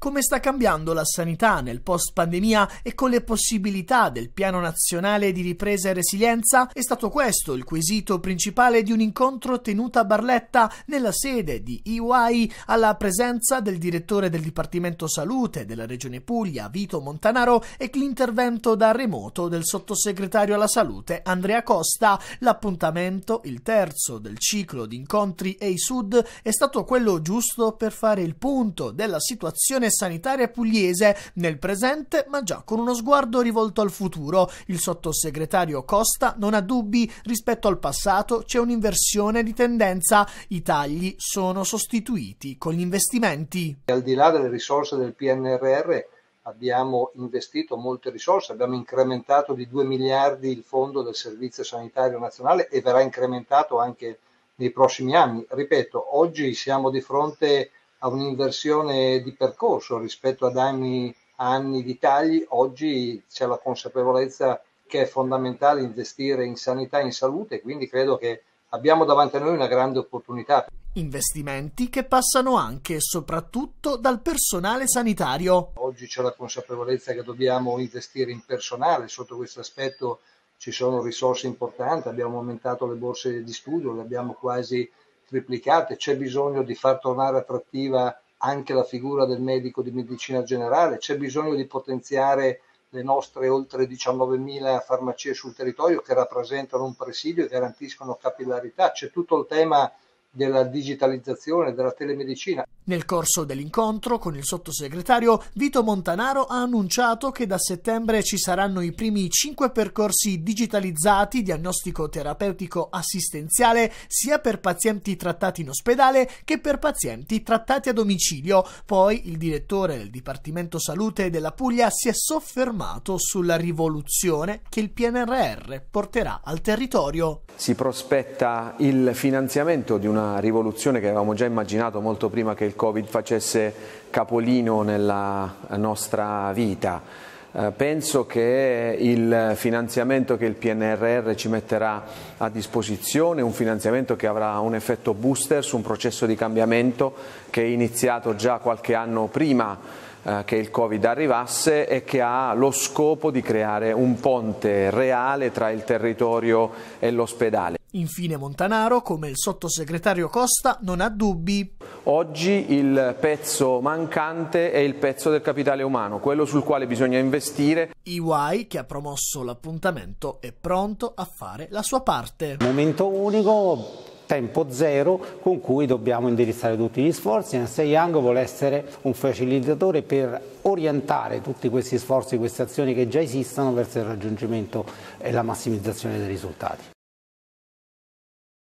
come sta cambiando la sanità nel post pandemia e con le possibilità del Piano Nazionale di Ripresa e Resilienza? È stato questo il quesito principale di un incontro tenuto a Barletta nella sede di EY alla presenza del direttore del Dipartimento Salute della Regione Puglia, Vito Montanaro, e l'intervento da remoto del sottosegretario alla Salute Andrea Costa. L'appuntamento, il terzo del ciclo di incontri EI Sud, è stato quello giusto per fare il punto della situazione sanitaria pugliese, nel presente ma già con uno sguardo rivolto al futuro. Il sottosegretario Costa non ha dubbi, rispetto al passato c'è un'inversione di tendenza, i tagli sono sostituiti con gli investimenti. Al di là delle risorse del PNRR abbiamo investito molte risorse, abbiamo incrementato di 2 miliardi il fondo del Servizio Sanitario Nazionale e verrà incrementato anche nei prossimi anni. Ripeto, oggi siamo di fronte a a un'inversione di percorso rispetto ad anni, anni di tagli, oggi c'è la consapevolezza che è fondamentale investire in sanità e in salute, quindi credo che abbiamo davanti a noi una grande opportunità. Investimenti che passano anche e soprattutto dal personale sanitario. Oggi c'è la consapevolezza che dobbiamo investire in personale, sotto questo aspetto ci sono risorse importanti, abbiamo aumentato le borse di studio, le abbiamo quasi triplicate, c'è bisogno di far tornare attrattiva anche la figura del medico di medicina generale, c'è bisogno di potenziare le nostre oltre 19.000 farmacie sul territorio che rappresentano un presidio e garantiscono capillarità, c'è tutto il tema della digitalizzazione, della telemedicina. Nel corso dell'incontro con il sottosegretario, Vito Montanaro ha annunciato che da settembre ci saranno i primi cinque percorsi digitalizzati diagnostico-terapeutico-assistenziale sia per pazienti trattati in ospedale che per pazienti trattati a domicilio. Poi il direttore del Dipartimento Salute della Puglia si è soffermato sulla rivoluzione che il PNRR porterà al territorio. Si prospetta il finanziamento di una rivoluzione che avevamo già immaginato molto prima che il il Covid facesse capolino nella nostra vita. Eh, penso che il finanziamento che il PNRR ci metterà a disposizione, un finanziamento che avrà un effetto booster su un processo di cambiamento che è iniziato già qualche anno prima eh, che il Covid arrivasse e che ha lo scopo di creare un ponte reale tra il territorio e l'ospedale. Infine Montanaro, come il sottosegretario Costa, non ha dubbi. Oggi il pezzo mancante è il pezzo del capitale umano, quello sul quale bisogna investire. EY, che ha promosso l'appuntamento, è pronto a fare la sua parte. Momento unico, tempo zero con cui dobbiamo indirizzare tutti gli sforzi. Ernst Young vuole essere un facilitatore per orientare tutti questi sforzi, queste azioni che già esistono verso il raggiungimento e la massimizzazione dei risultati.